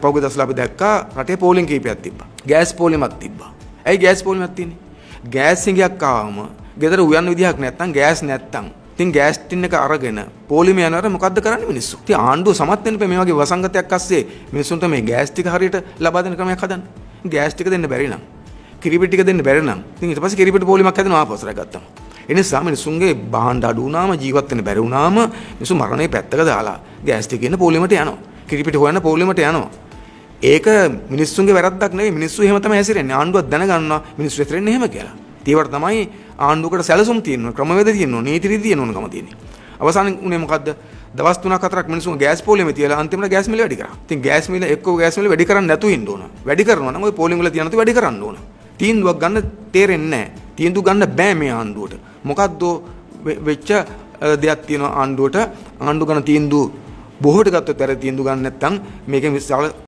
පෞග දසලාපි දැක්කා රටේ පෝලිං කීපයක් තිබ්බ ගෑස් පෝලිමක් තිබ්බා ඇයි ගෑස් පෝලිමක් තියෙන්නේ ගෑස් සිඟයක් ආවම ගෙදර උයන් විදිහක් නැත්තම් ගෑස් නැත්තම් ඉතින් ගෑස් ටින් එක අරගෙන පෝලිම යනවට මොකද්ද කරන්නේ මිනිස්සු ඉතින් ආණ්ඩුව සමත් වෙන්න මේ වගේ වසංගතයක් අස්සේ මිනිස්සුන්ට මේ ගෑස් ටික හරියට ලබා දෙන ක්‍රමයක් හදන්න ගෑස් ටික දෙන්න බැරි නම් කිරිපිටි ටික දෙන්න බැරි නම් ඉතින් ඊට පස්සේ කිරිපිටි පෝලිමක් හදනවා ආපස්සට ගත්තම එනිසා මිනිසුන්ගේ බාණ්ඩ අඩු වුණාම ජීවත් වෙන්න බැරි වුණාම මිනිසු මරණය පැත්තක දාලා ගෑස් ටික ඉන්න පෝලිමට යනවා කිරිපිටි හොයන්න පෝලිමට යනවා ඒක මිනිස්සුන්ගේ වැරද්දක් නෙවෙයි මිනිස්සු එහෙම තමයි හැසිරෙන්නේ ආණ්ඩුවක් දැනගන්නවා මිනිස්සු හැසිරෙන්නේ එහෙම කියලා. ඒවට තමයි ආණ්ඩුවකට සැලසුම් තියෙනවා ක්‍රමවේද තියෙනවා නීති රීති තියෙනවා නකම තියෙන්නේ. අවසාන උනේ මොකද්ද? දවස් 3ක් 4ක් මිනිස්සු ගෑස් පොලිමේ තියලා අන්තිමට ගෑස් මිල වැඩි කරා. ඉතින් ගෑස් මිල එක්කෝ ගෑස් මිල වැඩි කරන්න නැතු වෙන්න ඕන. වැඩි කරනවා නම් ওই පොලිම් වල තියනතු වැඩි කරන්න ඕන. තීන්දුවක් ගන්න තේරෙන්නේ නැහැ. තීන්දුව ගන්න බෑ මේ ආණ්ඩුවට. මොකද්ද වෙච්ච දෙයක් තියෙන ආණ්ඩුවට ආණ්ඩු ගන්න තීන්දුව බොහෝට ගත්තොත් ඇර තීන්දුව ගන්න නැත්නම් මේකෙන් විශාල